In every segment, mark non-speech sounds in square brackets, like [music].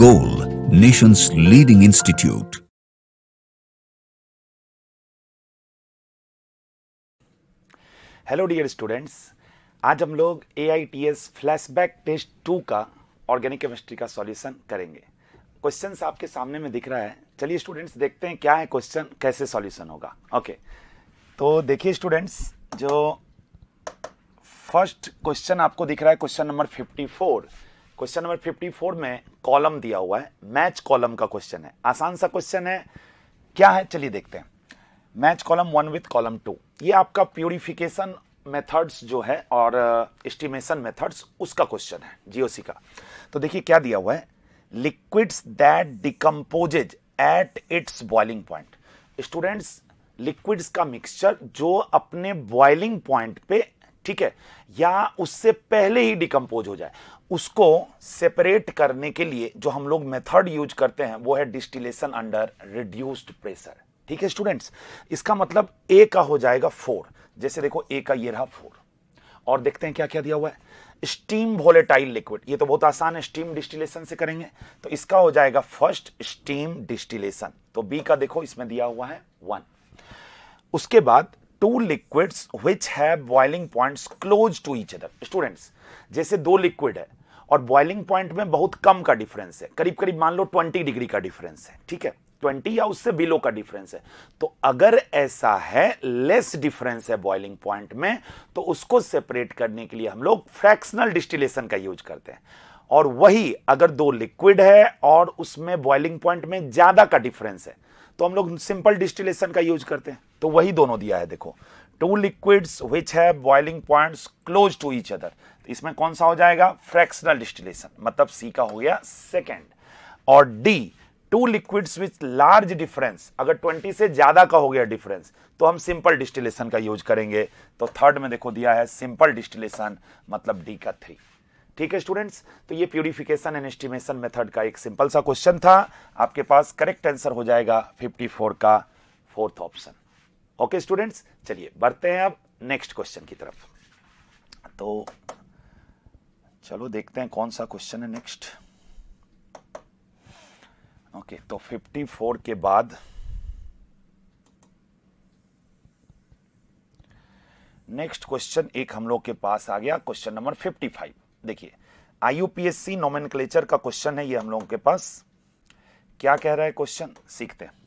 goal, nation's leading institute. Hello dear students आज हम लोग A I T S flashback test two का organic chemistry का solution करेंगे क्वेश्चन आपके सामने में दिख रहा है चलिए स्टूडेंट्स देखते हैं क्या है क्वेश्चन कैसे सॉल्यूशन होगा ओके तो देखिए स्टूडेंट्स जो फर्स्ट क्वेश्चन आपको दिख रहा है क्वेश्चन नंबर 54 क्वेश्चन नंबर 54 में कॉलम दिया हुआ है मैच कॉलम का क्वेश्चन है आसान सा क्वेश्चन है क्या है चलिए देखते हैं match column one with column two ये आपका प्योरिफिकेशन मेथड्स जो है और एस्टिमेशन uh, मेथड्स उसका क्वेश्चन है जीओसी का तो देखिए क्या दिया हुआ है liquids that decomposes at its boiling point students liquids का मिक्सचर जो अपने बॉइलिंग पॉइंट पे ठीक है या उससे पहले ही डिकम्पोज हो जाए उसको सेपरेट करने के लिए जो हम लोग मेथड यूज करते हैं वो है डिस्टिलेशन अंडर रिड्यूस्ड प्रेशर ठीक है स्टूडेंट्स इसका मतलब ए का हो जाएगा फोर जैसे देखो ए का ये रहा फोर और देखते हैं क्या क्या दिया हुआ है स्टीम वोलेटाइल लिक्विड ये तो बहुत आसान है स्टीम डिस्टिलेशन से करेंगे तो इसका हो जाएगा फर्स्ट स्टीम डिस्टिलेशन तो बी का देखो इसमें दिया हुआ है वन उसके बाद two liquids which have boiling points close to each other students जैसे दो लिक्विड है और बॉइलिंग पॉइंट में बहुत कम का डिफरेंस है करीब करीब मान लो 20 डिग्री का डिफरेंस है ठीक है 20 या उससे बिलो का डिफरेंस है तो अगर ऐसा है लेस डिफरेंस है बॉइलिंग पॉइंट में तो उसको सेपरेट करने के लिए हम लोग फ्रैक्शनल डिस्टिलेशन का यूज करते हैं और वही अगर दो लिक्विड है और उसमें बॉइलिंग पॉइंट में ज्यादा का डिफरेंस है तो हम लोग सिंपल डिस्टिलेशन का यूज करते हैं तो वही दोनों दिया है देखो two liquids which have boiling points close to each other इसमें कौन सा हो जाएगा फ्रैक्शनल डिस्टिलेशन मतलब सी का हो गया सेकेंड और D two liquids with large difference अगर 20 से ज्यादा का हो गया डिफरेंस तो हम सिंपल डिस्टिलेशन का यूज करेंगे तो थर्ड में देखो दिया है सिंपल डिस्टिलेशन मतलब डी का थ्री ठीक है स्टूडेंट्स तो ये प्यूरिफिकेशन एंड एस्टिमेशन मेथड का एक सिंपल सा क्वेश्चन था आपके पास करेक्ट आंसर हो जाएगा 54 का फोर्थ ऑप्शन ओके स्टूडेंट्स चलिए बढ़ते हैं अब नेक्स्ट क्वेश्चन की तरफ तो चलो देखते हैं कौन सा क्वेश्चन है नेक्स्ट ओके तो 54 के बाद नेक्स्ट क्वेश्चन एक हम लोग के पास आ गया क्वेश्चन नंबर 55 देखिए आईयूपीएससी नोमेनक्लेचर का क्वेश्चन है ये हम लोगों के पास क्या कह रहा है क्वेश्चन सीखते हैं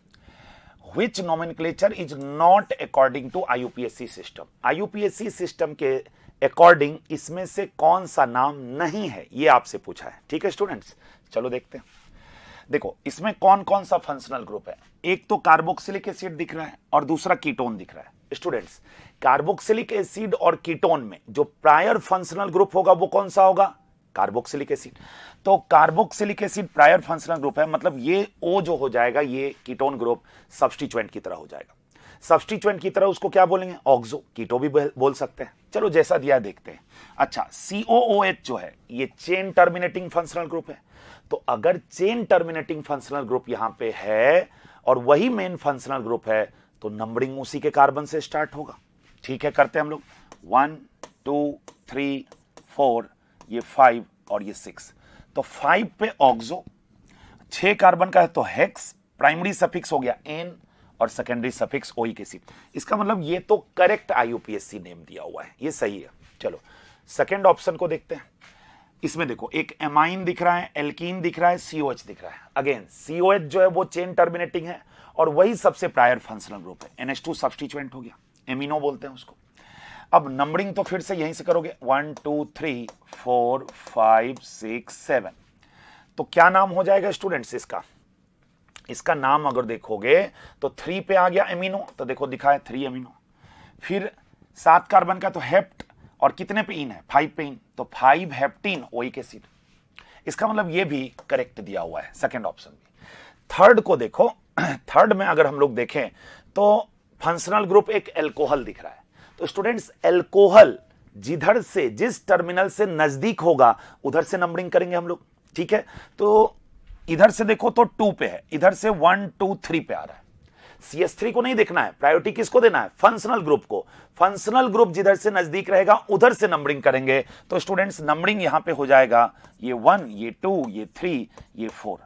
which nomenclature is not according to IUPAC system. IUPAC system के अकॉर्डिंग इसमें से कौन सा नाम नहीं है ये आपसे पूछा है ठीक है स्टूडेंट्स चलो देखते हैं देखो इसमें कौन कौन सा फंक्शनल ग्रुप है एक तो कार्बोक्सिलिक एसिड दिख रहा है और दूसरा कीटोन दिख रहा है स्टूडेंट्स कार्बोक्सिलिक एसिड और कीटोन में जो प्रायर फंक्शनल ग्रुप होगा वो कौन सा होगा कार्बोक्सिलिक एसिड तो carboxylic acid prior functional group है मतलब ये ओ जो हो जाएगा ये कीटोन ग्रुप सब्सटीचुएंट की तरह हो जाएगा सब्सटीचुएंट की तरह उसको क्या बोलेंगे ऑक्सो कीटो भी बोल सकते हैं चलो जैसा दिया देखते हैं अच्छा COOH जो है ये चेन टर्मिनेटिंग फंक्शनल ग्रुप है तो अगर चेन टर्मिनेटिंग फंक्शनल ग्रुप यहां पे है और वही मेन फंक्शनल ग्रुप है तो नंबरिंग उसी के कार्बन से स्टार्ट होगा ठीक है करते हैं हम लोग वन टू थ्री फोर ये फाइव और ये सिक्स तो फाइव पे ऑक्सो छह कार्बन का है तो हेक्स प्राइमरी सफिक्स हो गया एन और सेकेंडरी सफिक्स ओ के सी इसका मतलब ये तो करेक्ट आईयूपीएससी नेम दिया हुआ है ये सही है चलो सेकेंड ऑप्शन को देखते हैं इसमें देखो एक एमाइन दिख रहा है एल्कीन दिख रहा है सीओएच दिख रहा है अगेन सीओएच जो है वो चेन टर्मिनेटिंग है और वही सबसे प्रायर फंक्शनल ग्रुप है एनएच टू हो गया एमिनो बोलते हैं उसको अब नंबरिंग तो फिर से यहीं से करोगे one two three four five six seven तो क्या नाम हो जाएगा स्टूडेंट्स इसका इसका नाम अगर देखोगे तो थ्री पे आ गया एमिनो तो देखो दिखा है थ्री एमिनो फिर सात कार्बन का तो हेप्ट और कितने पे इन है फाइव पे इन तो फाइव हेप्टीन ओइक एसिड इसका मतलब ये भी करेक्ट दिया हुआ है सेकेंड ऑप्शन भी थर्ड को देखो थर्ड [clears throat] में अगर हम लोग देखें तो फंक्शनल ग्रुप एक एल्कोहल दिख रहा है तो स्टूडेंट्स एल्कोहल जिधर से जिस टर्मिनल से नजदीक होगा उधर से नंबरिंग करेंगे हम लोग ठीक है तो इधर से देखो तो टू पे है इधर से वन टू थ्री पे आ रहा है सीएस थ्री को नहीं देखना है प्रायोरिटी किसको देना है फंक्शनल ग्रुप को फंक्शनल ग्रुप जिधर से नजदीक रहेगा उधर से नंबरिंग करेंगे तो स्टूडेंट्स नंबरिंग यहां पे हो जाएगा ये वन ये टू ये थ्री ये फोर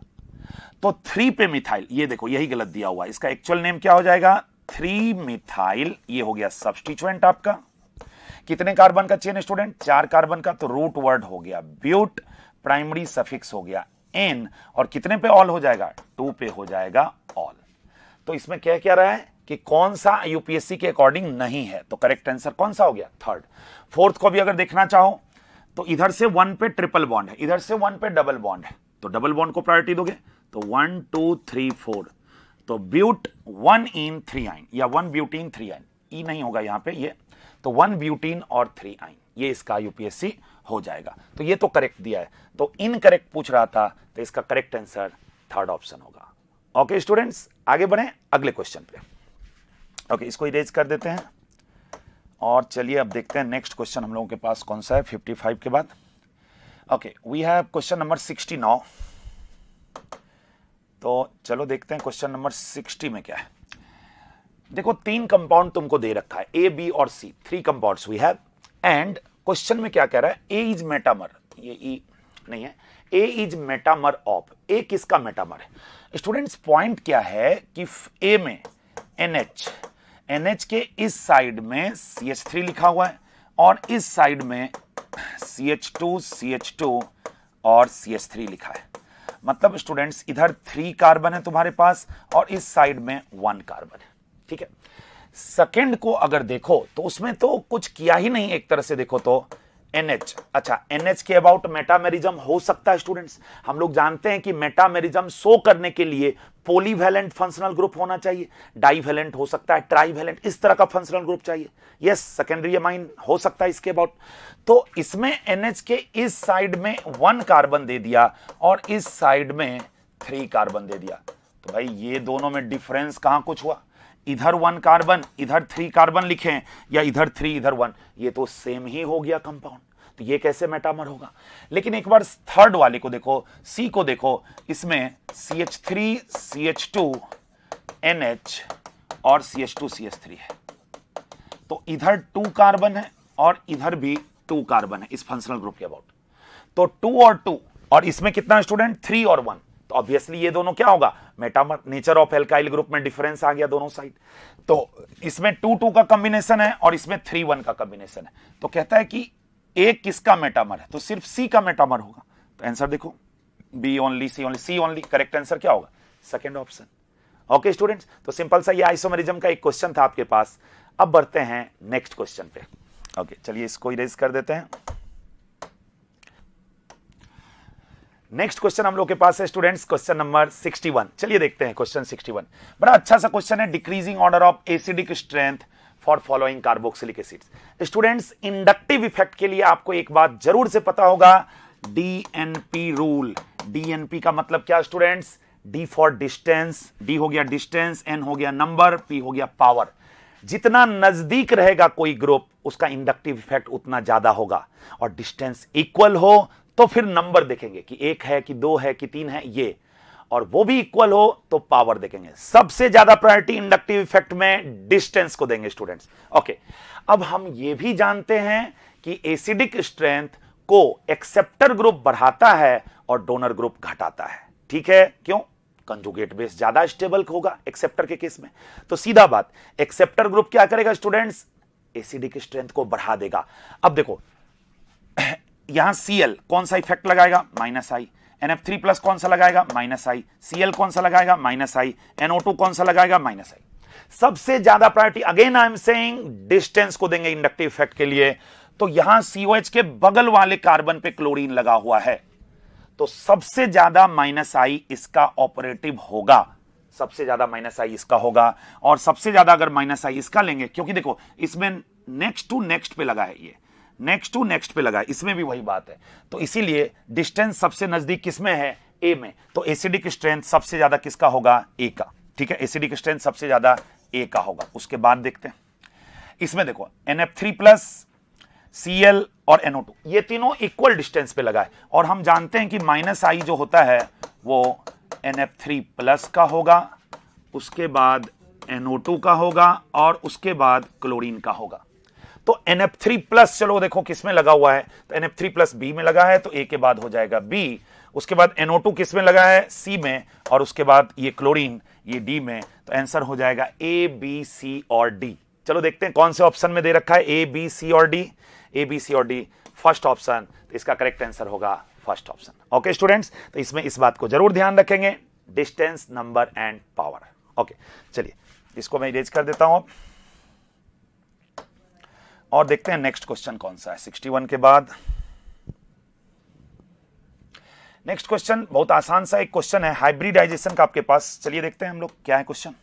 तो थ्री पे मिथाइल ये देखो यही गलत दिया हुआ इसका एक्चुअल नेम क्या हो जाएगा थ्री मिथाइल ये हो गया सब्सटीचुएंट आपका कितने कार्बन का चेन स्टूडेंट चार कार्बन का तो रूट वर्ड हो गया ब्यूट प्राइमरी सफिक्स हो गया एन और कितने पे ऑल हो जाएगा टू पे हो जाएगा ऑल तो इसमें क्या क्या रहा है कि कौन सा यूपीएससी के अकॉर्डिंग नहीं है तो करेक्ट आंसर कौन सा हो गया थर्ड फोर्थ को भी अगर देखना चाहो तो इधर से वन पे ट्रिपल बॉन्ड है इधर से वन पे डबल बॉन्ड है तो डबल बॉन्ड को प्रायोरिटी दोगे तो वन टू थ्री फोर तो ब्यूट वन इन थ्री आइन या वन ब्यूटीन थ्री आइन ई नहीं होगा यहां पे ये तो वन ब्यूटीन और थ्री आइन ये इसका यूपीएससी हो जाएगा तो ये तो करेक्ट दिया है तो इनकरेक्ट पूछ रहा था तो इसका करेक्ट आंसर थर्ड ऑप्शन होगा ओके स्टूडेंट्स आगे बढ़े अगले क्वेश्चन पे ओके इसको इरेज कर देते हैं और चलिए अब देखते हैं नेक्स्ट क्वेश्चन हम लोगों के पास कौन सा है फाइव के बाद okay we have question number sixty नौ तो चलो देखते हैं क्वेश्चन नंबर सिक्सटी में क्या है देखो तीन कंपाउंड तुमको दे रखा है ए बी और C three compounds we have and question में क्या कह रहा है ए इज मेटामर ये ई e नहीं है A is metamer of A किसका मेटामर है स्टूडेंट्स पॉइंट क्या है कि ए में एन एच एन एच के इस साइड में सी एच थ्री लिखा हुआ है और इस साइड में C H two C H two और सी एच थ्री लिखा है मतलब स्टूडेंट्स इधर थ्री कार्बन है तुम्हारे पास और इस साइड में वन कार्बन है ठीक है सेकेंड को अगर देखो तो उसमें तो कुछ किया ही नहीं एक तरह से देखो तो एनएच अच्छा एनएच के अबाउट मेटामेरिज्म हो सकता है स्टूडेंट्स हम लोग जानते हैं कि मेटामेरिज्म शो करने के लिए पोलीवेलेंट फंक्शनल ग्रुप होना चाहिए डाईवेलेंट हो सकता है ट्राईवेलेंट इस तरह का फंक्शनल ग्रुप चाहिए यस सेकेंडरी अमाइन हो सकता है इसके अबाउट तो इसमें एनएच के इस साइड में वन कार्बन दे दिया और इस साइड में थ्री कार्बन दे दिया तो भाई ये दोनों में डिफरेंस कहां कुछ हुआ इधर वन कार्बन इधर थ्री कार्बन लिखें या इधर थ्री इधर वन ये तो सेम ही हो गया कंपाउंड तो ये कैसे मेटामर होगा लेकिन एक बार थर्ड वाले को देखो सी को देखो इसमें C H three C H two N H और C H two C H three है तो इधर टू कार्बन है और इधर भी टू कार्बन है इस फंक्शनल ग्रुप के अबाउट तो टू और टू और इसमें कितना स्टूडेंट थ्री और वन तो ऑब्वियसली ये दोनों क्या होगा meta nature of alkyl group में डिफरेंस आ गया दोनों साइड तो इसमें टू टू का कॉम्बिनेशन है और इसमें थ्री वन का कॉम्बिनेशन है तो कहता है कि एक किसका मेटामर है तो सिर्फ सी का मेटामर होगा तो आंसर देखो B only C only C only correct answer क्या होगा सेकेंड ऑप्शन ओके स्टूडेंट्स तो सिंपल सा ये आइसोमेरिज्म का एक क्वेश्चन था आपके पास अब बढ़ते हैं नेक्स्ट क्वेश्चन पे ओके okay, चलिए इसको इरेज कर देते हैं नेक्स्ट क्वेश्चन हम लोग के पास है स्टूडेंट्स क्वेश्चन नंबर 61 चलिए देखते हैं क्वेश्चन 61 बड़ा अच्छा सा क्वेश्चन है decreasing order of acidic strength for following carboxylic acid students inductive effect के लिए आपको एक बात जरूर से पता होगा डीएनपी रूल डीएनपी का मतलब क्या students D for distance D हो गया डिस्टेंस एन हो गया नंबर पी हो गया पावर जितना नजदीक रहेगा कोई ग्रुप उसका इंडक्टिव इफेक्ट उतना ज्यादा होगा और डिस्टेंस इक्वल हो तो फिर नंबर देखेंगे कि एक है कि दो है कि तीन है ये और वो भी इक्वल हो तो पावर देखेंगे सबसे ज्यादा प्रायोरिटी इंडक्टिव इफेक्ट में डिस्टेंस को देंगे स्टूडेंट्स ओके अब हम ये भी जानते हैं कि एसिडिक स्ट्रेंथ को एक्सेप्टर ग्रुप बढ़ाता है और डोनर ग्रुप घटाता है ठीक है क्यों कंजुगेट बेस ज्यादा स्टेबल होगा एक्सेप्टर के केस में तो सीधा बात एक्सेप्टर ग्रुप क्या करेगा स्टूडेंट्स एसिडिक स्ट्रेंथ को बढ़ा देगा अब देखो यहां सीएल कौन सा इफेक्ट लगाएगा minus I N F three plus कौन सा लगाएगा माइनस आई सीएल कौन सा लगाएगा माइनस आई एनओ टू कौन सा लगाएगा माइनस आई सबसे ज्यादा priority again I am saying distance को देंगे इंडक्टिव इफेक्ट के लिए तो यहां सीओएच के बगल वाले कार्बन पे क्लोरीन लगा हुआ है तो सबसे ज्यादा माइनस आई इसका ऑपरेटिव होगा सबसे ज्यादा माइनस आई इसका होगा और सबसे ज्यादा अगर माइनस आई इसका लेंगे क्योंकि देखो इसमें नेक्स्ट टू नेक्स्ट पे लगा है ये नेक्स्ट टू नेक्स्ट पे लगा इसमें भी वही बात है तो इसीलिए डिस्टेंस सबसे नजदीक किसमें है ए में तो एसिडिक स्ट्रेंथ सबसे ज्यादा किसका होगा ए का ठीक है एसिडिक स्ट्रेंथ सबसे ज्यादा ए का होगा उसके बाद देखते हैं इसमें देखो N F three plus C L और एनओ टू ये तीनों इक्वल डिस्टेंस पे लगा है और हम जानते हैं कि माइनस आई जो होता है वो एन एफ थ्री प्लस का होगा उसके बाद एनओ टू का होगा और उसके बाद क्लोरीन का होगा तो एन एफ थ्री प्लस चलो देखो किसमें लगा हुआ है तो N F three plus B में लगा है तो ए के बाद हो जाएगा बी उसके बाद एनओ टू किस में लगा है सी में और उसके बाद ये क्लोरीन ये डी में तो आंसर हो जाएगा ए बी सी और डी चलो देखते हैं कौन से ऑप्शन में दे रखा है ए बी सी और डी ए बी सी और डी फर्स्ट ऑप्शन तो इसका करेक्ट आंसर होगा फर्स्ट ऑप्शन ओके स्टूडेंट्स तो इसमें इस बात को जरूर ध्यान रखेंगे distance number and power okay चलिए इसको मैं इरेज कर देता हूं और देखते हैं नेक्स्ट क्वेश्चन कौन सा है 61 के बाद नेक्स्ट क्वेश्चन बहुत आसान सा एक क्वेश्चन है हाइब्रिडाइजेशन का आपके पास चलिए देखते हैं हम लोग क्या है क्वेश्चन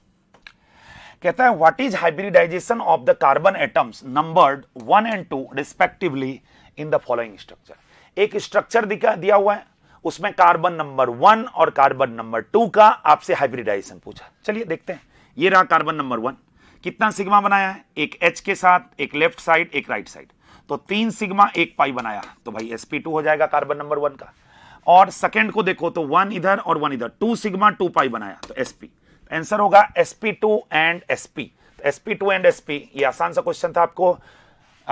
कहता है what is hybridization of the carbon atoms numbered one and two respectively in the following structure एक स्ट्रक्चर दिया हुआ है उसमें कार्बन नंबर वन और कार्बन नंबर टू का आपसे हाइब्रिडाइजेशन पूछा चलिए देखते हैं ये रहा कार्बन नंबर वन कितना सिग्मा बनाया है एक एच के साथ एक लेफ्ट साइड एक राइट साइड तो तीन सिग्मा एक पाई बनाया तो भाई एसपी टू हो जाएगा कार्बन नंबर वन का और सेकेंड को देखो तो वन इधर और वन इधर टू सिग्मा टू पाई बनाया तो sp आंसर तो होगा sp2 two and S P two and P ये आसान सा क्वेश्चन था आपको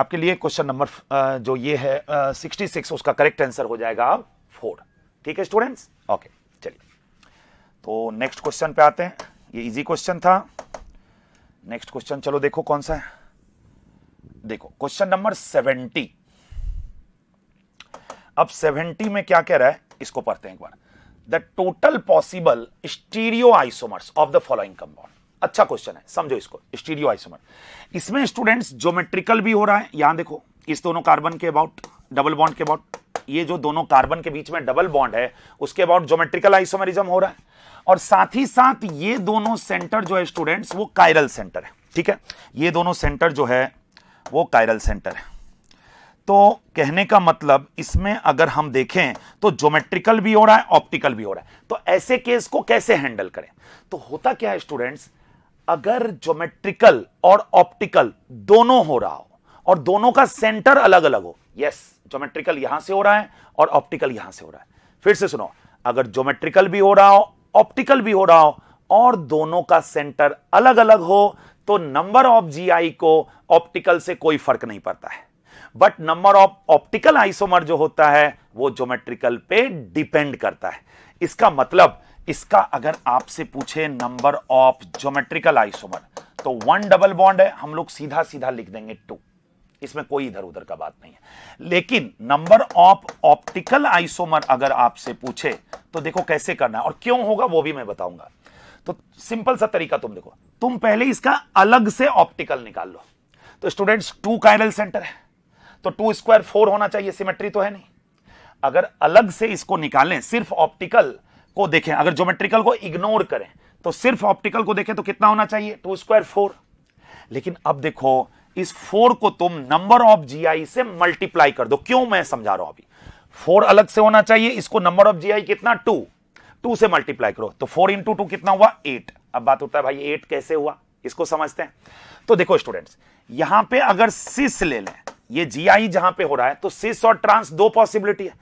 आपके लिए क्वेश्चन नंबर जो ये है सिक्सटी सिक्स उसका करेक्ट आंसर हो जाएगा अब फोर ठीक है स्टूडेंट्स ओके चलिए तो नेक्स्ट क्वेश्चन पे आते हैं ये इजी क्वेश्चन था नेक्स्ट क्वेश्चन चलो देखो कौन सा है देखो क्वेश्चन नंबर सेवेंटी अब सेवेंटी में क्या कह रहा है इसको पढ़ते हैं एक बार the total possible stereo isomers of the following compound अच्छा क्वेश्चन है समझो इसको स्टीरियो आइसोमर इसमें स्टूडेंट्स ज्योमेट्रिकल भी हो रहा है यहां देखो इस दोनों कार्बन के अबाउट डबल बॉन्ड के अबाउट ये जो दोनों कार्बन के बीच में डबल बॉन्ड है उसके अबाउट ज्योमेट्रिकल आइसोमरिज्म हो रहा है और साथ ही साथ ये दोनों सेंटर जो है स्टूडेंट्स वो कायरल सेंटर है ठीक है ये दोनों सेंटर जो है वो कायरल सेंटर है तो कहने का मतलब इसमें अगर हम देखें तो ज्योमेट्रिकल भी हो रहा है ऑप्टिकल भी हो रहा है तो ऐसे केस को कैसे हैंडल करें तो होता क्या है स्टूडेंट्स अगर ज्योमेट्रिकल और ऑप्टिकल दोनों हो रहा हो और दोनों का सेंटर अलग अलग हो यस ज्योमेट्रिकल यहां से हो रहा है और ऑप्टिकल यहां से हो रहा है फिर से सुनो अगर ज्योमेट्रिकल भी हो रहा हो ऑप्टिकल भी हो रहा हो और दोनों का सेंटर अलग अलग हो तो नंबर ऑफ जीआई को ऑप्टिकल से कोई फर्क नहीं पड़ता है but number of optical isomer जो होता है वो ज्योमेट्रिकल पे डिपेंड करता है इसका मतलब इसका अगर आपसे पूछे नंबर ऑफ ज्योमेट्रिकल आइसोमर तो वन डबल बॉन्ड है हम लोग सीधा सीधा लिख देंगे टू इसमें कोई इधर उधर का बात नहीं है लेकिन नंबर ऑफ ऑप्टिकल आइसोमर अगर आपसे पूछे तो देखो कैसे करना है और क्यों होगा वो भी मैं बताऊंगा तो सिंपल सा तरीका तुम देखो तुम पहले इसका अलग से ऑप्टिकल निकाल लो तो स्टूडेंट्स टू कायरल सेंटर है तो टू स्क्वायर फोर होना चाहिए सिमेट्री तो है नहीं अगर अलग से इसको निकालें सिर्फ ऑप्टिकल को देखें अगर ज्योमेट्रिकल को इग्नोर करें तो सिर्फ ऑप्टिकल को देखें तो कितना होना चाहिए टू स्क्वायर फोर लेकिन अब देखो इस फोर को तुम नंबर ऑफ जीआई से मल्टीप्लाई कर दो क्यों मैं समझा रहा हूं अभी फोर अलग से होना चाहिए इसको नंबर ऑफ जीआई कितना टू टू से मल्टीप्लाई करो तो फोर इंटू टू कितना हुआ एट अब बात होता है भाई एट कैसे हुआ इसको समझते हैं तो देखो स्टूडेंट्स यहां पे अगर सिस ले लें ये जीआई जहां पे हो रहा है तो सिस और ट्रांस दो पॉसिबिलिटी है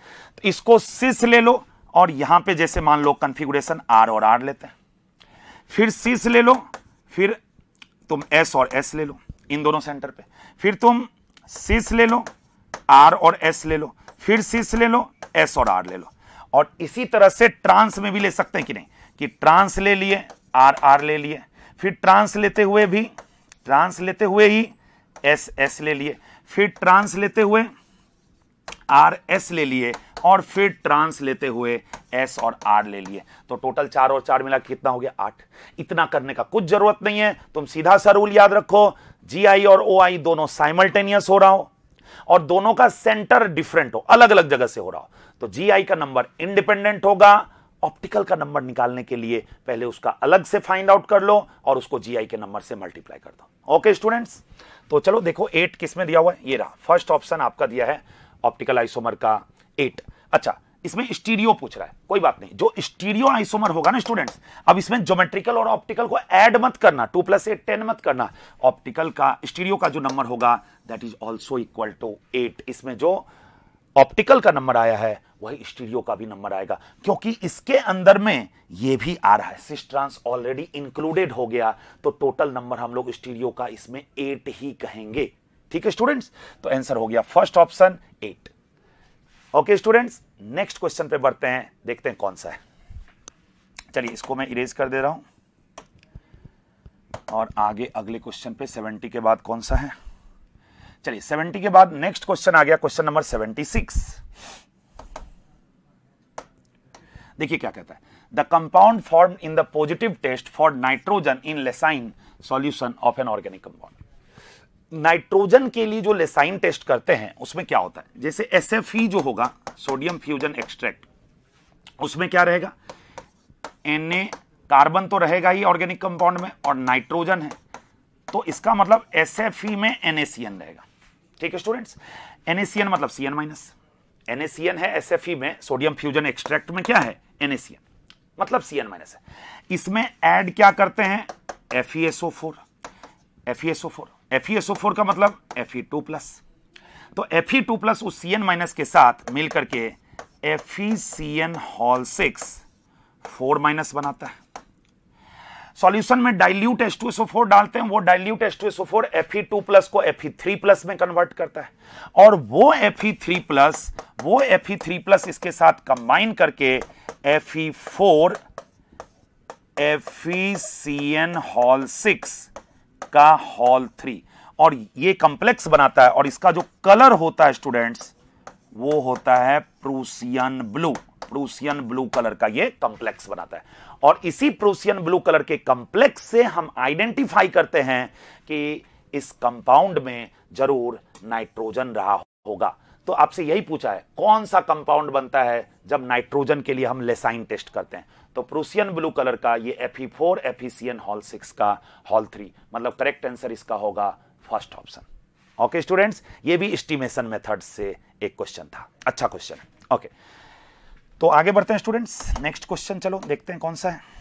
तो इसको सिस ले लो और यहां पे जैसे मान लो कंफिगुरेशन आर और आर लेते हैं फिर सिस ले लो फिर तुम एस और एस ले लो इन दोनों सेंटर पे फिर तुम सीस ले लो आर और एस ले लो फिर सीस ले लो एस और आर ले लो और इसी तरह से ट्रांस में भी ले सकते हैं कि नहीं कि ट्रांस ले लिए आर आर ले लिए फिर ट्रांस लेते हुए भी ट्रांस लेते हुए ही एस एस ले लिए फिर ट्रांस लेते हुए आर एस ले लिए और फिर ट्रांस लेते हुए एस और आर ले लिए तो टोटल चार और चार मिला कितना हो गया आठ इतना करने का कुछ जरूरत नहीं है तुम सीधा सा रूल याद रखो जीआई और ओआई दोनों साइमल्टेनियस हो रहा हो और दोनों का सेंटर डिफरेंट हो अलग अलग जगह से हो रहा हो तो जीआई का नंबर इंडिपेंडेंट होगा ऑप्टिकल का नंबर निकालने के लिए पहले उसका अलग से फाइंड आउट कर लो और उसको जीआई के नंबर से मल्टीप्लाई कर दो ओके स्टूडेंट्स तो चलो देखो एट किसमें दिया हुआ है ये रहा फर्स्ट ऑप्शन आपका दिया है ऑप्टिकल आइसोमर का एट अच्छा इसमें स्टीरियो पूछ रहा है कोई बात नहीं जो स्टीरियो आइसोमर होगा ना स्टूडेंट्स अब इसमें ज्योमेट्रिकल और ऑप्टिकल को ऐड मत करना टू प्लस एट टेन मत करना ऑप्टिकल का स्टीरियो का जो नंबर होगा that is also equal to eight इसमें जो ऑप्टिकल का नंबर आया है वही स्टीरियो का भी नंबर आएगा क्योंकि इसके अंदर में यह भी आ रहा है सिस ट्रांस ऑलरेडी इंक्लूडेड हो गया तो टोटल नंबर हम लोग स्टीरियो का इसमें एट ही कहेंगे ठीक है स्टूडेंट्स तो आंसर हो गया first option eight okay students next question पे बढ़ते हैं देखते हैं कौन सा है चलिए इसको मैं इरेज कर दे रहा हूं और आगे अगले क्वेश्चन पे 70 के बाद कौन सा है चलिए 70 के बाद नेक्स्ट क्वेश्चन आ गया क्वेश्चन नंबर 76 देखिए क्या कहता है the compound form in the positive test for nitrogen in Lassaigne solution of an organic compound nitrogen के लिए जो लेसाइन टेस्ट करते हैं उसमें क्या होता है जैसे एस e जो होगा सोडियम फ्यूजन एक्सट्रैक्ट उसमें क्या रहेगा एन कार्बन तो रहेगा ही ऑर्गेनिक कंपाउंड में और नाइट्रोजन है तो इसका मतलब एस e में एन रहेगा ठीक है स्टूडेंट्स एन मतलब सी एन माइनस एन है एस e में सोडियम फ्यूजन एक्सट्रैक्ट में क्या है एन मतलब सी एन माइनस है इसमें एड क्या करते हैं F E S O four F E S O four F four का मतलब एफ ई टू प्लस तो एफ ई टू प्लस उस सी एन माइनस के साथ मिल करके F C N whole six four minus बनाता है सॉल्यूशन में डाइल्यूट फोर डालते हैं वो डाइल्यूट ई टू प्लस को एफ ई थ्री प्लस में कन्वर्ट करता है और वो एफ ई थ्री प्लस वो एफ ई थ्री प्लस इसके साथ कंबाइन करके F C N whole six इसका हॉल थ्री और ये कंप्लेक्स बनाता है और इसका जो कलर होता है स्टूडेंट्स वो होता है Prussian blue Prussian blue colour का ये कंप्लेक्स बनाता है और इसी प्रूसियन ब्लू कलर के कंप्लेक्स से हम आइडेंटिफाई करते हैं कि इस कंपाउंड में जरूर नाइट्रोजन रहा होगा तो आपसे यही पूछा है कौन सा कंपाउंड बनता है जब नाइट्रोजन के लिए हम लेसाइन टेस्ट करते हैं तो प्रूसियन ब्लू कलर का ये F E four F C N whole six का हॉल थ्री मतलब करेक्ट आंसर इसका होगा फर्स्ट ऑप्शन ओके स्टूडेंट्स ये भी इस्टीमेशन मेथड से एक क्वेश्चन था अच्छा क्वेश्चन ओके तो आगे बढ़ते हैं स्टूडेंट्स नेक्स्ट क्वेश्चन चलो देखते हैं कौन सा है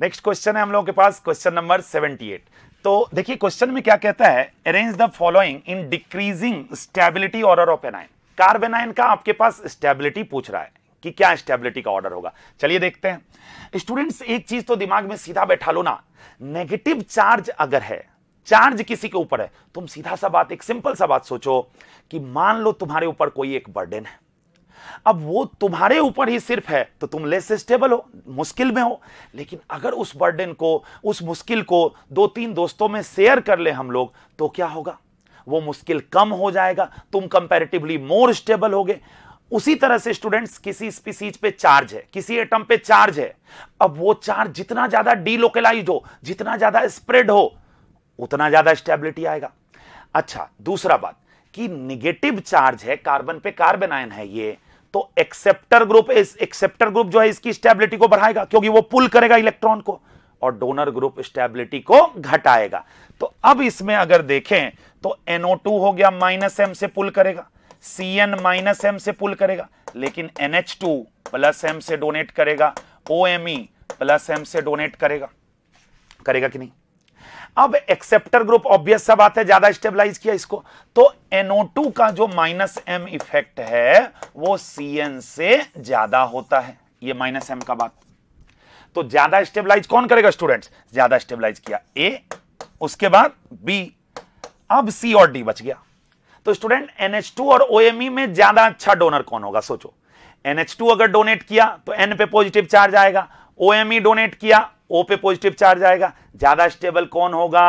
नेक्स्ट क्वेश्चन है हम लोगों के पास क्वेश्चन नंबर 78 तो देखिए क्वेश्चन में क्या कहता है arrange the following in decreasing stability order of anion carbanion का आपके पास स्टेबिलिटी पूछ रहा है कि क्या स्टेबिलिटी का ऑर्डर होगा चलिए देखते हैं स्टूडेंट्स एक चीज तो दिमाग में सीधा बैठा लो ना नेगेटिव चार्ज अगर है चार्ज किसी के ऊपर है तुम सीधा सा बात एक सिंपल सा बात सोचो कि मान लो तुम्हारे ऊपर कोई एक बर्डन है अब वो तुम्हारे ऊपर ही सिर्फ है तो तुम लेस स्टेबल हो मुश्किल में हो लेकिन अगर उस बर्डन को उस मुश्किल को दो तीन दोस्तों में शेयर कर ले हम लोग तो क्या होगा वो मुश्किल कम हो जाएगा तुम कंपैरेटिवली मोर स्टेबल होगे उसी तरह से स्टूडेंट्स किसी स्पीसीज पे चार्ज है किसी एटम पे चार्ज है अब वो चार्ज जितना ज्यादा डीलोकलाइज हो जितना ज्यादा स्प्रेड हो उतना ज्यादा स्टेबिलिटी आएगा अच्छा दूसरा बात कि निगेटिव चार्ज है कार्बन पे कार्बन आयन है ये तो एक्सेप्टर ग्रुप एक्सेप्टर ग्रुप जो है इसकी स्टेबिलिटी को बढ़ाएगा क्योंकि वो पुल करेगा इलेक्ट्रॉन को और डोनर ग्रुप स्टेबिलिटी को घटाएगा तो अब इसमें अगर देखें तो टू हो गया माइनस एम से पुल करेगा सी एन माइनस एम से पुल करेगा लेकिन N H two plus M से डोनेट करेगा O M E plus M से डोनेट करेगा करेगा कि नहीं अब एक्सेप्टर ग्रुप ऑब्वियस सब बात है ज्यादा स्टेबलाइज किया इसको तो एनओ टू का जो माइनस एम इफेक्ट है वो सी एन से ज्यादा होता है ये माइनस एम का बात तो ज्यादा स्टेबलाइज कौन करेगा स्टूडेंट ज्यादा स्टेबलाइज किया ए उसके बाद बी अब सी और डी बच गया तो स्टूडेंट टू और OMe में ज्यादा अच्छा डोनर कौन होगा सोचो टू अगर डोनेट किया तो एन पे पॉजिटिव चार्ज आएगा OMe डोनेट किया ओ पे पॉजिटिव चार्ज आएगा ज्यादा स्टेबल कौन होगा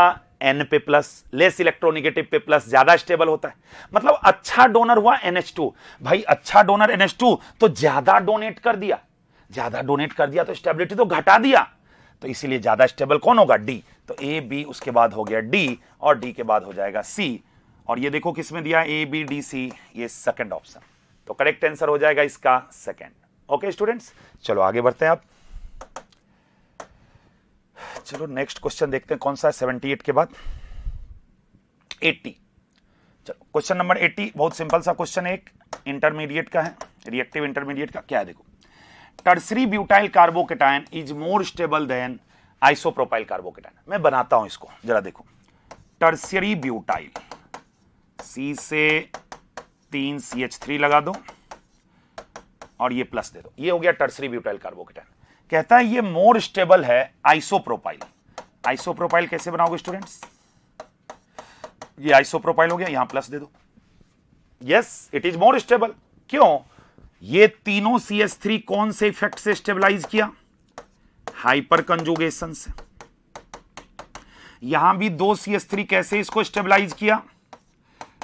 एन पे प्लस लेस इलेक्ट्रोनिगेटिव पे प्लस ज्यादा स्टेबल होता है मतलब अच्छा डोनर हुआ टू भाई अच्छा डोनर टू तो ज्यादा डोनेट कर दिया ज्यादा डोनेट कर दिया तो स्टेबिलिटी तो घटा दिया तो इसीलिए ज्यादा स्टेबल कौन होगा डी तो ए बी उसके बाद हो गया डी और डी के बाद हो जाएगा सी और ये देखो किसमें दिया ए बी डी सी ये सेकंड ऑप्शन तो करेक्ट आंसर हो जाएगा इसका सेकंड ओके स्टूडेंट्स चलो आगे बढ़ते हैं आप चलो नेक्स्ट क्वेश्चन देखते हैं कौन सा सेवेंटी एट के बाद एट्टी चलो क्वेश्चन नंबर एट्टी बहुत सिंपल सा क्वेश्चन है एक इंटरमीडिएट का है रिएक्टिव इंटरमीडिएट का क्या है देखो tertiary butyl carbocation is more stable than isopropyl carbocation मैं बनाता हूं इसको जरा देखो टर्सरी ब्यूटाइल सी से तीन सी एच थ्री लगा दो और ये प्लस दे दो ये हो गया टर्सरी ब्यूटाइल कार्बोकेटाइन कहता है ये मोर स्टेबल है आइसोप्रोपाइल आइसोप्रोपाइल कैसे बनाओगे स्टूडेंट्स ये आइसोप्रोपाइल हो गया यहां प्लस दे दो yes it is more stable क्यों ये तीनों सी एस थ्री कौन से इफेक्ट से स्टेबलाइज किया हाइपर कंजुगेशन से यहां भी दो सी एस थ्री कैसे इसको स्टेबलाइज किया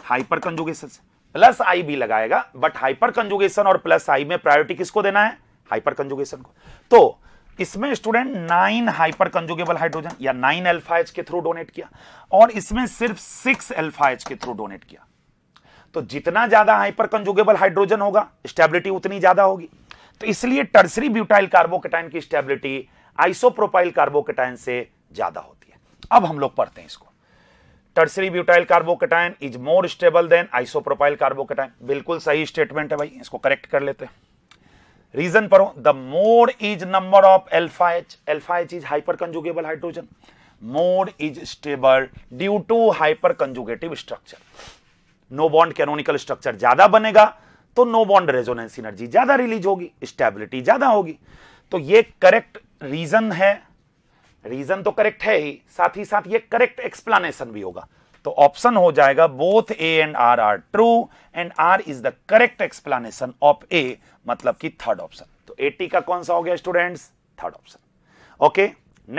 हाइपर कंजुगेशन से प्लस आई भी लगाएगा बट हाइपर कंजुगेशन और प्लस आई में प्रायोरिटी किसको देना है हाइपर कंजुगेशन को तो इसमें student nine hyper conjugable hydrogen या नाइन एल्फाइज के थ्रू डोनेट किया और इसमें सिर्फ सिक्स एल्फाइज के थ्रू डोनेट किया तो जितना ज्यादा हाइपर कंजुगेबल हाइड्रोजन होगा स्टेबिलिटी उतनी ज्यादा होगी तो इसलिए टर्सरी ब्यूटाइल कार्बोकेटाइन की स्टेबिलिटी आइसोप्रोपाइल कार्बोकेटाइन से ज्यादा होती है अब हम लोग पढ़ते हैं इसको tertiary butyl carbocation is more stable than isopropyl carbocation बिल्कुल सही स्टेटमेंट है भाई इसको करेक्ट कर लेते हैं रीजन पर the more is number of alpha H alpha H is hyper conjugable hydrogen more is stable due to hyper conjugative structure no bond canonical structure ज्यादा बनेगा तो नो बॉन्ड रेजोनेंस एनर्जी ज्यादा release होगी stability ज्यादा होगी तो ये correct reason है रीजन तो करेक्ट है ही साथ ही साथ ये करेक्ट एक्सप्लेनेशन भी होगा तो ऑप्शन हो जाएगा both A and R are true and R is the correct explanation of A मतलब कि थर्ड ऑप्शन तो एटी का कौन सा हो गया students third option okay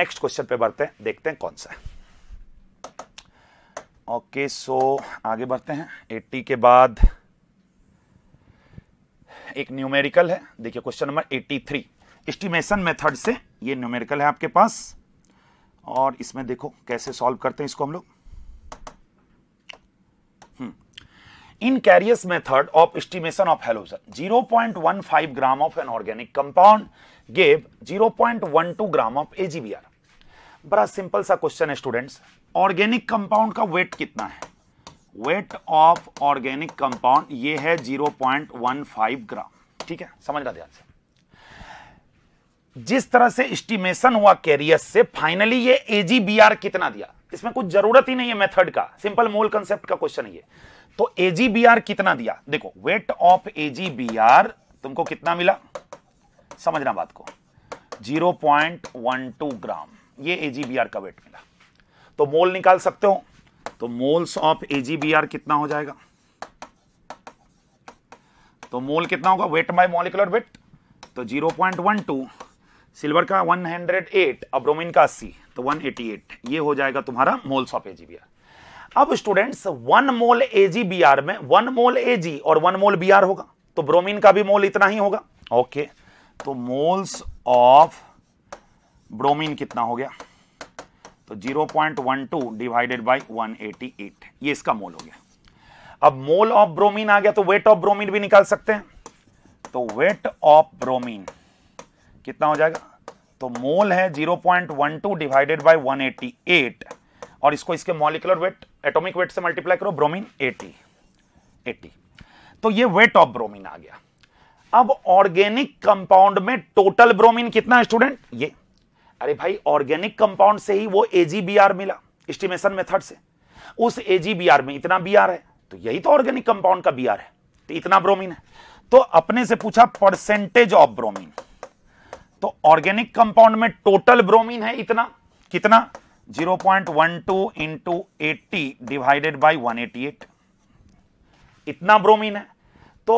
next question पे बढ़ते हैं देखते हैं कौन सा है ओके okay, सो so, आगे बढ़ते हैं एट्टी के बाद एक न्यूमेरिकल है देखिए question number three estimation method से ये न्यूमेरिकल है आपके पास और इसमें देखो कैसे सॉल्व करते हैं इसको हम लोग in Carius method of estimation of halogen 0.15 gram of an organic compound gave 0.12 gram of A G B R बड़ा सिंपल सा क्वेश्चन है स्टूडेंट्स ऑर्गेनिक कंपाउंड का वेट कितना है वेट ऑफ ऑर्गेनिक कंपाउंड ये है 0.15 ग्राम ठीक है समझ रहा ध्यान से जिस तरह से एस्टिमेशन हुआ कैरियर से फाइनली ये एजीबीआर कितना दिया इसमें कुछ जरूरत ही नहीं है मेथड का सिंपल मोल कंसेप्ट का क्वेश्चन ये तो एजीबीआर कितना दिया देखो वेट ऑफ एजीबीआर तुमको कितना मिला समझना बात को 0.12 ग्राम ये एजीबीआर का वेट मिला तो मोल निकाल सकते हो तो मोल्स ऑफ एजीबीआर कितना हो जाएगा तो मोल कितना होगा वेट बाय मॉलिकुलर वेट तो 0.12 सिल्वर का 108 और ब्रोमीन का 80 तो 188 ये हो जाएगा तुम्हारा मोल्स ऑफ एजीबीआर अब स्टूडेंट्स वन मोल एजीबीआर में वन मोल एजी और वन मोल बीआर होगा तो ब्रोमीन का भी मोल इतना ही होगा ओके तो मोल्स ऑफ ब्रोमीन कितना हो गया तो 0.12 डिवाइडेड बाय 188 ये इसका मोल हो गया अब मोल ऑफ ब्रोमीन आ गया तो वेट ऑफ ब्रोमीन भी निकाल सकते हैं तो वेट ऑफ ब्रोमीन कितना हो जाएगा तो मोल है 0.12 डिवाइडेड बाय 188 और इसको इसके मॉलिकुलर वेट एटॉमिक वेट से मल्टीप्लाई करो ब्रोमीन 80 80 तो ये वेट ऑफ ब्रोमीन आ गया अब ऑर्गेनिक कंपाउंड में टोटल ब्रोमीन कितना स्टूडेंट ये अरे भाई ऑर्गेनिक कंपाउंड से ही वो एजीबीआर मिला एस्टिमेशन मेथड से उस एजीबीआर में इतना बीआर है तो यही तो ऑर्गेनिक कंपाउंड का बीआर है तो इतना ब्रोमीन है तो अपने से पूछा परसेंटेज ऑफ ब्रोमीन तो ऑर्गेनिक कंपाउंड में टोटल ब्रोमीन है इतना कितना 0.12 point one two into eighty divided by one इतना ब्रोमीन है तो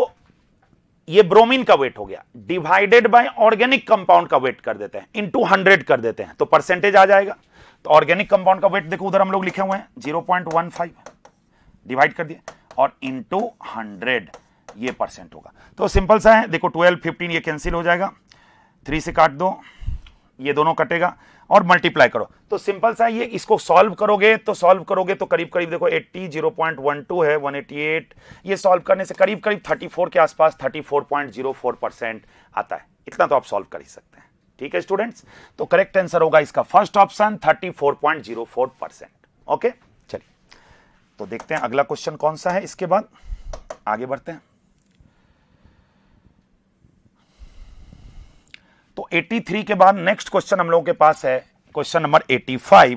ये ब्रोमीन का वेट हो गया डिवाइडेड बाय ऑर्गेनिक कंपाउंड का वेट कर देते हैं इनटू हंड्रेड कर देते हैं तो परसेंटेज आ जाएगा तो ऑर्गेनिक कंपाउंड का वेट देखो उधर हम लोग लिखे हुए हैं zero point one five divide कर दिए और इनटू हंड्रेड ये परसेंट होगा तो सिंपल सा है देखो ट्वेल्व फिफ्टीन ये कैंसिल हो जाएगा थ्री से काट दो ये दोनों कटेगा और मल्टीप्लाई करो तो सिंपल सा ये इसको सॉल्व करोगे तो सॉल्व करोगे तो करीब करीब देखो 80 0.12 है 188 ये सॉल्व करने से करीब करीब 34 के आसपास 34.04 परसेंट आता है इतना तो आप सॉल्व कर ही सकते हैं ठीक है स्टूडेंट्स तो करेक्ट आंसर होगा इसका फर्स्ट ऑप्शन 34.04 परसेंट ओके चलिए तो देखते हैं अगला क्वेश्चन कौन सा है इसके बाद आगे बढ़ते हैं तो 83 के बाद नेक्स्ट क्वेश्चन हम लोगों के पास है क्वेश्चन नंबर 85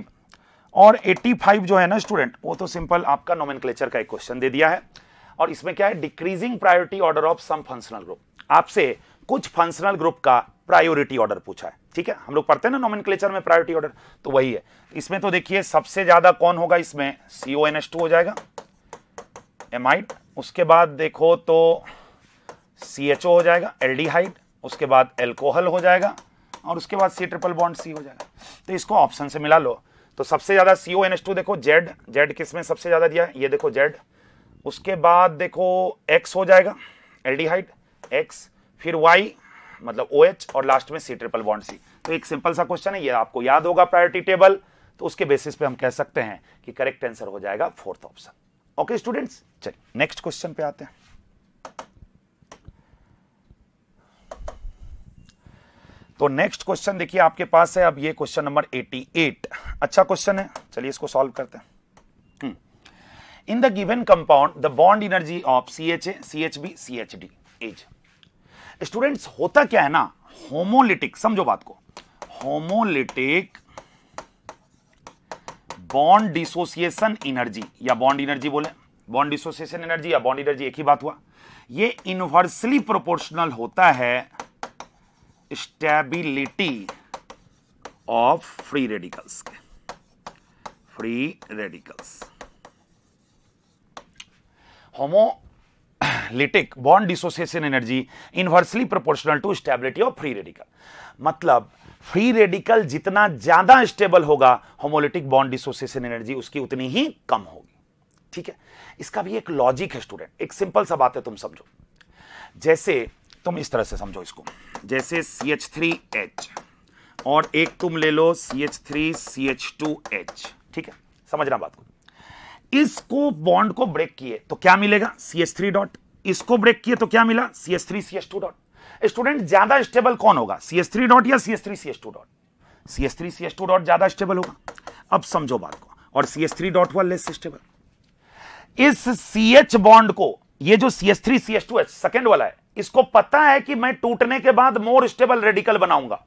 और 85 जो है ना स्टूडेंट वो तो सिंपल आपका नोमिन का एक क्वेश्चन दे दिया है और इसमें क्या है decreasing priority order of some functional group आपसे कुछ फंक्शनल ग्रुप का प्रायोरिटी ऑर्डर पूछा है ठीक है हम लोग पढ़ते हैं ना नॉमिन में प्रायोरिटी ऑर्डर तो वही है इसमें तो देखिए सबसे ज्यादा कौन होगा इसमें सीओ हो जाएगा एमाइट उसके बाद देखो तो सी हो जाएगा एल्डिहाइड उसके बाद एल्कोहल हो जाएगा और उसके बाद सी ट्रिपल बॉन्ड सी हो जाएगा तो इसको ऑप्शन से मिला लो तो सबसे ज़्यादा C O N S two देखो जेड जेड किस में सबसे ज़्यादा दिया है ये देखो जेड उसके बाद देखो एक्स हो जाएगा हाइट एक्स फिर वाई मतलब ओ OH, और लास्ट में सी ट्रिपल बॉन्ड सी तो एक सिंपल सा क्वेश्चन है ये आपको याद होगा प्रायोरिटी टेबल तो उसके बेसिस पे हम कह सकते हैं कि करेक्ट आंसर हो जाएगा फोर्थ ऑप्शन ओके स्टूडेंट्स चलिए नेक्स्ट क्वेश्चन पे आते हैं तो नेक्स्ट क्वेश्चन देखिए आपके पास है अब ये क्वेश्चन नंबर 88 अच्छा क्वेश्चन है चलिए इसको सॉल्व करते हैं in the given compound the bond energy of C H A C H B C H D as students होता क्या है ना होमोलिटिक समझो बात को होमोलिटिक बॉन्ड डिसोसिएशन एनर्जी या बॉन्ड एनर्जी बोले बॉन्ड डिसोसिएशन एनर्जी या बॉन्ड एनर्जी एक ही बात हुआ ये इनवर्सली प्रोपोर्शनल होता है स्टेबिलिटी ऑफ फ्री रेडिकल्स के free radicals homolytic bond dissociation energy inversely proportional to stability of free radical मतलब फ्री रेडिकल जितना ज्यादा स्टेबल होगा होमोलिटिक बॉन्ड डिसोसिएशन एनर्जी उसकी उतनी ही कम होगी ठीक है इसका भी एक लॉजिक है स्टूडेंट एक सिंपल सा बात है तुम समझो जैसे तुम इस तरह से समझो इसको जैसे सी एच थ्री एच और एक तुम ले लो C H three C H two H ठीक है समझना बात को इसको बॉन्ड को ब्रेक किए तो क्या मिलेगा सी एच थ्री डॉट इसको ब्रेक किए तो क्या मिला C H three C H two dot student ज्यादा स्टेबल कौन होगा सी एच थ्री डॉट या C H three C H two dot C H three C H two dot ज्यादा स्टेबल होगा अब समझो बात को और सी एच थ्री डॉट हुआ लेस स्टेबल इस सी एच बॉन्ड को ये जो C H three C H two H second वाला है इसको पता है कि मैं टूटने के बाद मोर स्टेबल रेडिकल बनाऊंगा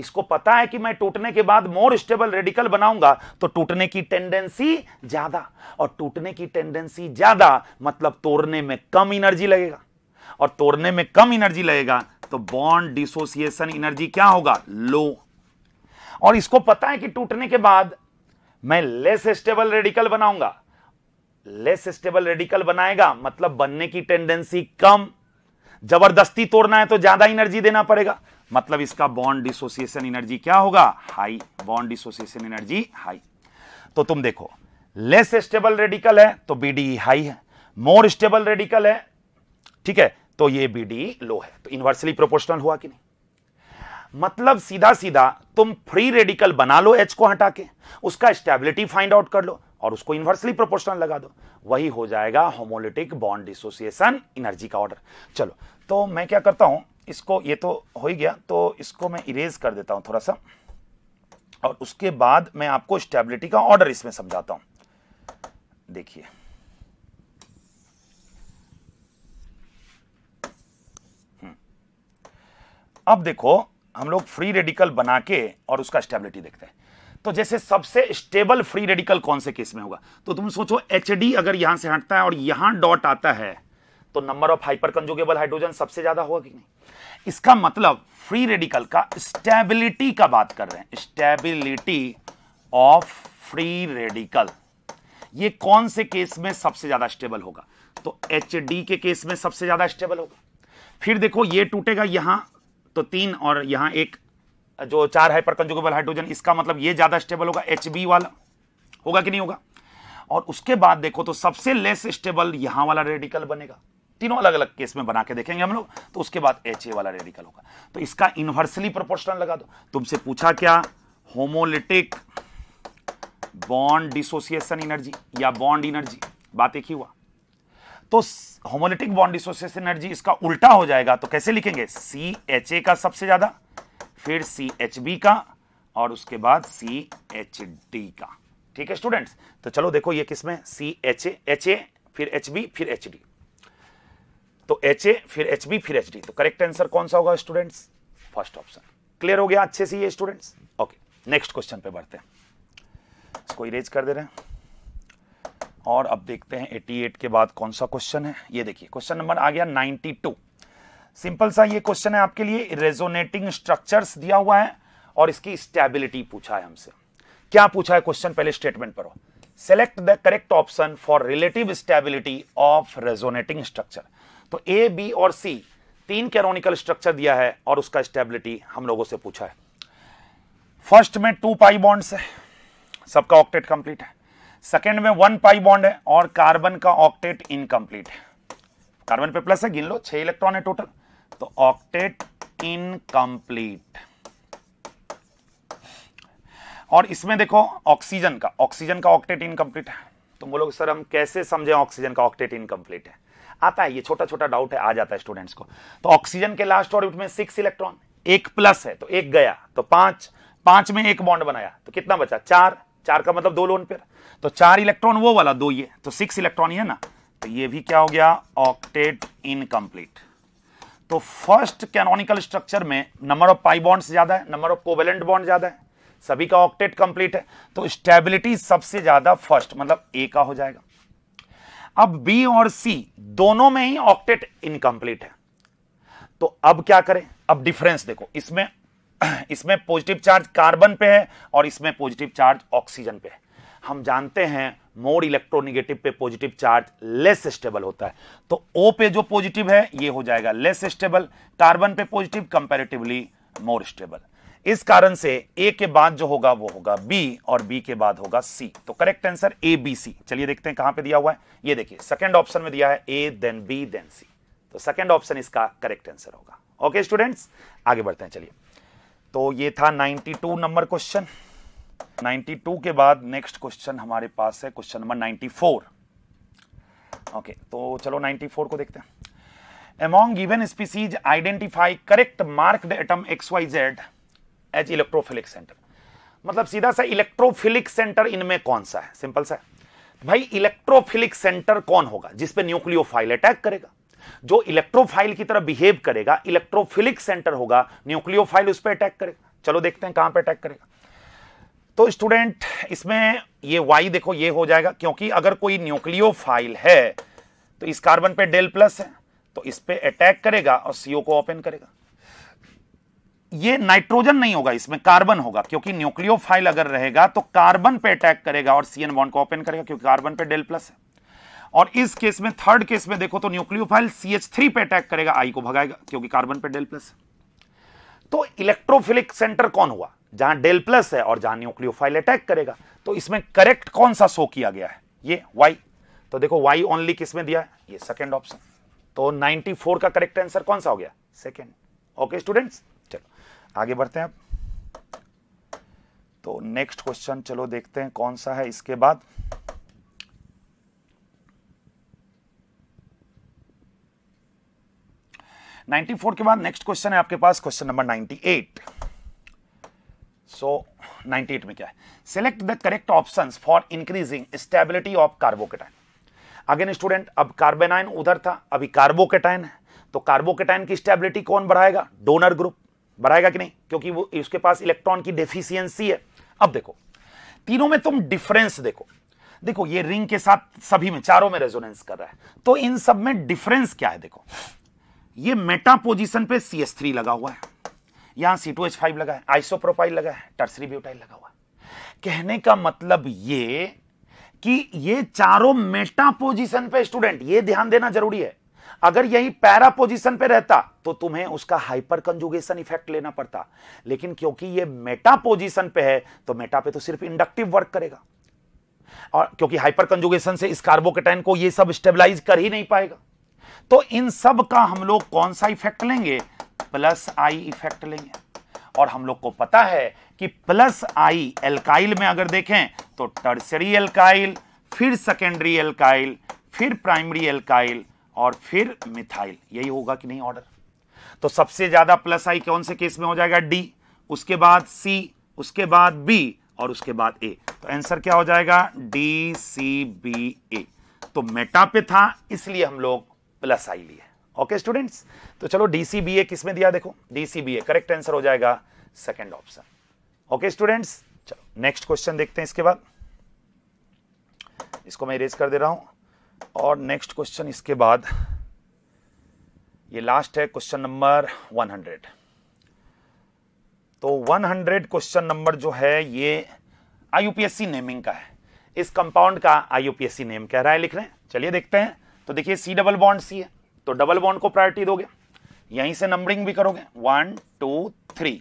इसको पता है कि मैं टूटने के बाद मोर स्टेबल रेडिकल बनाऊंगा तो टूटने की टेंडेंसी ज्यादा और टूटने की टेंडेंसी ज्यादा मतलब तोड़ने में कम एनर्जी लगेगा और तोड़ने में कम एनर्जी लगेगा तो बॉन्ड डिसोसिएशन एनर्जी क्या होगा लो और इसको पता है कि टूटने के बाद मैं लेस स्टेबल रेडिकल बनाऊंगा लेस स्टेबल रेडिकल बनाएगा मतलब बनने की टेंडेंसी कम जबरदस्ती तोड़ना है तो ज्यादा एनर्जी देना पड़ेगा मतलब इसका बॉन्ड डिसोसिएशन एनर्जी क्या होगा high bond dissociation energy high तो तुम देखो लेस स्टेबल रेडिकल है तो बीडी हाई e है मोर स्टेबल रेडिकल है ठीक है तो ये बीडी लो e है तो इनवर्सली प्रोपोर्शनल हुआ कि नहीं मतलब सीधा सीधा तुम फ्री रेडिकल बना लो एच को हटा के उसका स्टेबिलिटी फाइंड आउट कर लो और उसको इन्वर्सली प्रोपोर्शनल लगा दो वही हो जाएगा होमोलिटिक बॉन्ड डिसोसिएशन एनर्जी का ऑर्डर चलो तो मैं क्या करता हूं इसको ये तो हो ही गया तो इसको मैं इरेज कर देता हूं थोड़ा सा और उसके बाद मैं आपको स्टेबिलिटी का ऑर्डर इसमें समझाता हूं देखिए हम्म। अब देखो हम लोग फ्री रेडिकल बना के और उसका स्टेबिलिटी देखते हैं तो जैसे सबसे स्टेबल फ्री रेडिकल कौन से केस में होगा तो तुम सोचो एच अगर यहां से हटता है और यहां डॉट आता है तो number of hyper conjugable hydrogen सबसे ज्यादा होगा कि नहीं इसका मतलब फ्री रेडिकल का स्टेबिलिटी का बात कर रहे हैं स्टेबिलिटी ऑफ फ्री रेडिकल ये कौन से केस में सबसे ज्यादा स्टेबल होगा तो एच के केस में सबसे ज्यादा स्टेबल होगा फिर देखो ये टूटेगा यहां तो तीन और यहां एक जो चार हाइपर कंजुगेबल हाइड्रोजन इसका मतलब ये ज्यादा स्टेबल होगा एच वाला होगा कि नहीं होगा और उसके बाद देखो तो सबसे लेस स्टेबल यहां वाला रेडिकल बनेगा तीनों अलग अलग केस में बना के देखेंगे हम लोग तो उसके बाद एच वाला रेडिकल होगा तो इसका इन्वर्सली प्रोपोर्शनल लगा दो तुमसे पूछा क्या होमोलिटिक बॉन्ड डिसोसिएशन एनर्जी या बॉन्ड एनर्जी बात एक ही हुआ तो होमोलिटिक बॉन्ड डिसोसिएशन एनर्जी इसका उल्टा हो जाएगा तो कैसे लिखेंगे सी एच ए का सबसे ज्यादा फिर सी एच बी का और उसके बाद सी एच डी का ठीक है स्टूडेंट्स तो चलो देखो ये किसमें सी एच ए एच ए फिर एच बी फिर एच डी तो एच ए फिर एच बी फिर एच डी तो करेक्ट आंसर कौन सा होगा स्टूडेंट्स फर्स्ट ऑप्शन क्लियर हो गया अच्छे से ये स्टूडेंट्स ओके नेक्स्ट क्वेश्चन पे बढ़ते हैं इसको इरेज कर दे रहे हैं और अब देखते हैं 88 के बाद कौन सा क्वेश्चन है ये देखिए क्वेश्चन नंबर आ गया 92 सिंपल सा ये क्वेश्चन है आपके लिए रेजोनेटिंग स्ट्रक्चर्स दिया हुआ है और इसकी स्टेबिलिटी पूछा है हमसे क्या पूछा है क्वेश्चन पहले स्टेटमेंट पर select the correct option for relative stability of resonating structure तो ए बी और सी तीन कैरोनिकल स्ट्रक्चर दिया है और उसका स्टेबिलिटी हम लोगों से पूछा है फर्स्ट में टू पाई बॉन्ड्स है सबका ऑक्टेट कंप्लीट है सेकेंड में वन पाई बॉन्ड है और कार्बन का ऑक्टेट इनकम्प्लीट है कार्बन पे प्लस है गिन लो छह इलेक्ट्रॉन है टोटल तो ऑक्टेट इनकम्प्लीट और इसमें देखो ऑक्सीजन का ऑक्सीजन का ऑक्टेट इनकम्प्लीट है तो बोलोगे सर हम कैसे समझे ऑक्सीजन का ऑक्टेट इनकम्प्लीट है आता है ये छोटा छोटा डाउट है आ जाता है स्टूडेंट्स को तो ऑक्सीजन के लास्ट ऑर्बिट में सिक्स इलेक्ट्रॉन एक प्लस है तो एक गया तो पांच पांच में एक बॉन्ड बनाया तो कितना बचा चार चार का मतलब दो लोन पेयर तो चार इलेक्ट्रॉन वो वाला दो ये तो सिक्स इलेक्ट्रॉन ये है ना तो ये भी क्या हो गया ऑक्टेट इनकम्प्लीट तो फर्स्ट कैनोनिकल स्ट्रक्चर में नंबर ऑफ पाई बॉन्ड्स ज्यादा है नंबर ऑफ कोवेलेंट बॉन्ड ज्यादा है सभी का ऑक्टेट कंप्लीट है तो स्टेबिलिटी सबसे ज्यादा फर्स्ट मतलब ए का हो जाएगा अब बी और सी दोनों में ही ऑक्टेट इनकम्प्लीट है तो अब क्या करें अब डिफरेंस देखो इसमें इसमें पॉजिटिव चार्ज कार्बन पे है और इसमें पॉजिटिव चार्ज ऑक्सीजन पे है हम जानते हैं मोर इलेक्ट्रोनिगेटिव पे पॉजिटिव चार्ज लेस स्टेबल होता है तो ओ पे जो पॉजिटिव है ये हो जाएगा लेस स्टेबल कार्बन पे पॉजिटिव कंपेरेटिवली मोर स्टेबल इस कारण से ए के बाद जो होगा वो होगा बी और बी के बाद होगा सी तो correct answer A B C चलिए देखते हैं कहां पे दिया हुआ है ये देखिए सेकंड ऑप्शन में दिया है A then B then C तो सेकंड ऑप्शन इसका करेक्ट आंसर होगा ओके स्टूडेंट्स आगे बढ़ते हैं चलिए तो ये था 92 नंबर क्वेश्चन 92 के बाद नेक्स्ट क्वेश्चन हमारे पास है क्वेश्चन नंबर 94 ओके तो चलो 94 को देखते हैं among given species identify correct marked atom X Y Z as electrophilic centre मतलब सीधा सा इलेक्ट्रोफिलिक सेंटर इनमें कौन सा है सिंपल सा है भाई इलेक्ट्रोफिलिक सेंटर कौन होगा जिस पे न्यूक्लियोफाइल अटैक करेगा जो इलेक्ट्रोफाइल की तरह बिहेव करेगा इलेक्ट्रोफिलिक सेंटर होगा न्यूक्लियोफाइल उस पर अटैक करेगा चलो देखते हैं कहां पर अटैक करेगा तो स्टूडेंट इसमें ये वाई देखो ये हो जाएगा क्योंकि अगर कोई न्यूक्लियो फाइल है तो इस कार्बन पे डेल प्लस है तो इस पे अटैक करेगा और सीओ को ओपन करेगा ये नाइट्रोजन नहीं होगा इसमें कार्बन होगा क्योंकि न्यूक्लियो फाइल अगर रहेगा तो कार्बन पे अटैक करेगा और सीएन बॉन्ड को ओपन करेगा क्योंकि कार्बन पे डेल प्लस है और इस केस में थर्ड केस में देखो तो न्यूक्लियो फाइल सी पे अटैक करेगा आई को भगाएगा क्योंकि कार्बन पे डेल प्लस है तो इलेक्ट्रोफिलिक सेंटर कौन हुआ जहां डेल प्लस है और जहां न्यूक्लियोफाइल अटैक करेगा तो इसमें करेक्ट कौन सा शो किया गया है ये वाई तो देखो वाई ओनली किस में दिया है ये सेकेंड ऑप्शन तो फोर का करेक्ट आंसर कौन सा हो गया सेकेंड ओके स्टूडेंट्स चलो आगे बढ़ते हैं आप तो नेक्स्ट क्वेश्चन चलो देखते हैं कौन सा है इसके बाद नाइन्टी फोर के बाद नेक्स्ट क्वेश्चन है आपके पास question number ninety eight so ninety में क्या है select the correct option for increasing stability of carbocation again student अब कार्बेनाइन उधर था अभी कार्बोकेटाइन है तो कार्बोकेटाइन की स्टेबिलिटी कौन बढ़ाएगा डोनर ग्रुप बढ़ाएगा कि नहीं क्योंकि वो उसके पास इलेक्ट्रॉन की डेफिशियंसी है अब देखो तीनों में तुम डिफरेंस देखो देखो ये रिंग के साथ सभी में चारों में रेजोनेंस कर रहा है तो इन सब में डिफरेंस क्या है देखो ये मेटा पोजीशन पे सी लगा हुआ है यहां सी टू एच फाइव लगा है आइसोप्रोपाइल लगा है टर्सरी ब्यूटाइल लगा हुआ कहने का मतलब ये कि ये चारों मेटा पोजीशन पे स्टूडेंट ये ध्यान देना जरूरी है अगर यही पैरा पोजीशन पे रहता तो तुम्हें उसका हाइपर कंजुगेशन इफेक्ट लेना पड़ता लेकिन क्योंकि ये मेटा पोजीशन पे है तो मेटा पे तो सिर्फ इंडक्टिव वर्क करेगा और क्योंकि हाइपर कंजुगेशन से इस कार्बोकेटाइन को ये सब स्टेबलाइज कर ही नहीं पाएगा तो इन सब का हम लोग कौन सा इफेक्ट लेंगे प्लस आई इफेक्ट लेंगे और हम लोग को पता है कि प्लस आई एल्काइल में अगर देखें तो टर्सरी एल्काइल फिर सेकेंडरी एल्काइल फिर प्राइमरी एल्काइल और फिर मिथाइल यही होगा कि नहीं ऑर्डर तो सबसे ज्यादा प्लस आई कौन से केस में हो जाएगा डी उसके बाद सी उसके बाद बी और उसके बाद ए तो आंसर क्या हो जाएगा डी सी बी ए तो मेटा पे था इसलिए हम लोग प्लस आई लिए ओके स्टूडेंट्स तो चलो डीसीबीए किस में दिया देखो डीसीबीए करेक्ट आंसर हो जाएगा सेकेंड ऑप्शन ओके स्टूडेंट्स चलो नेक्स्ट क्वेश्चन देखते हैं इसके बाद इसको मैं इरेज कर दे रहा हूं और नेक्स्ट क्वेश्चन इसके बाद ये लास्ट है क्वेश्चन नंबर 100 तो 100 क्वेश्चन नंबर जो है ये आईयूपीएससी नेमिंग का है इस कंपाउंड का आईयूपीएससी नेम कह रहा है लिख रहे हैं चलिए देखते हैं तो देखिए सी डबल बॉन्ड सी है तो डबल बॉन्ड को प्रायोरिटी दोगे यहीं से नंबरिंग भी करोगे वन टू थ्री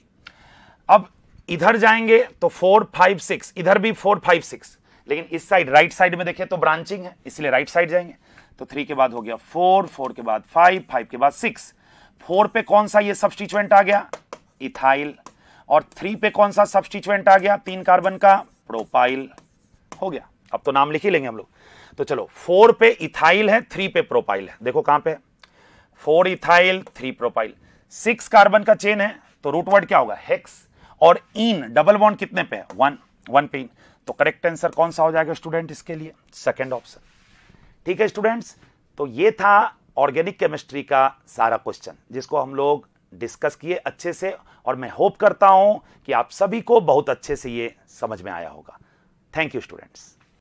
अब इधर जाएंगे तो फोर फाइव सिक्स इधर भी फोर फाइव सिक्स लेकिन इस साइड राइट साइड में देखिए तो ब्रांचिंग है इसलिए राइट साइड जाएंगे तो थ्री के बाद हो गया फोर फोर के बाद फाइव फाइव के बाद सिक्स फोर पे कौन सा ये सब्सटीचुएंट आ गया इथाइल और थ्री पे कौन सा सब्सटीचुएंट आ गया तीन कार्बन का प्रोपाइल हो गया अब तो नाम लिख ही लेंगे हम लोग तो चलो फोर पे इथाइल है थ्री पे प्रोपाइल है देखो कहां पे four ethyl three propyl six carbon का चेन है तो रूट वर्ड क्या होगा हेक्स और इन डबल बॉन्ड कितने पे है वन वन पे इन तो करेक्ट आंसर कौन सा हो जाएगा स्टूडेंट इसके लिए सेकेंड ऑप्शन ठीक है स्टूडेंट्स तो ये था ऑर्गेनिक केमिस्ट्री का सारा क्वेश्चन जिसको हम लोग डिस्कस किए अच्छे से और मैं होप करता हूं कि आप सभी को बहुत अच्छे से ये समझ में आया होगा थैंक यू स्टूडेंट्स